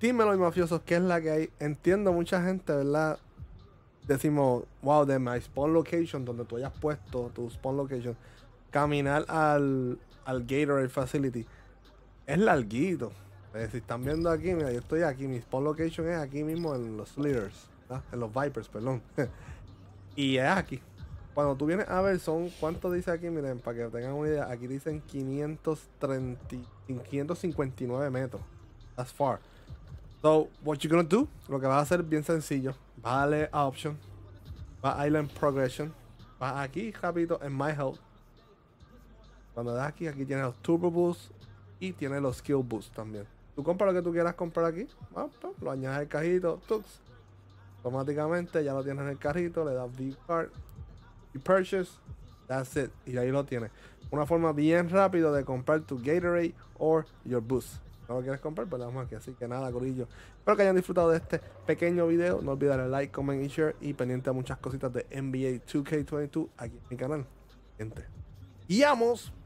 Dímelo, mafiosos, ¿qué es la que hay? Entiendo mucha gente, ¿verdad? Decimos, wow, de my spawn location, donde tú hayas puesto tu spawn location, caminar al, al Gatorade Facility es larguito. Eh, si están viendo aquí, mira, yo estoy aquí, mi spawn location es aquí mismo en los Sliders en los Vipers, perdón. y es aquí. Cuando tú vienes a ver, son, ¿cuánto dice aquí? Miren, para que tengan una idea, aquí dicen 530, 559 metros. That's far. So, what you're gonna do, lo que vas a hacer es bien sencillo. Vas a leer Option, vas a Island Progression, vas aquí rápido en My Health. Cuando das aquí, aquí tienes los Turbo Boost y tienes los Skill Boost también. Tú compras lo que tú quieras comprar aquí, ah, pues, lo añades al cajito, tux. Automáticamente ya lo tienes en el carrito, le das View Card y Purchase, that's it, y ahí lo tienes. Una forma bien rápida de comprar tu Gatorade o your Boost no lo quieres comprar, pues vamos aquí. Así que nada, gurillo. Espero que hayan disfrutado de este pequeño video. No olviden darle like, comment y share. Y pendiente a muchas cositas de NBA 2K22 aquí en mi canal. Gente. ¡Yamos!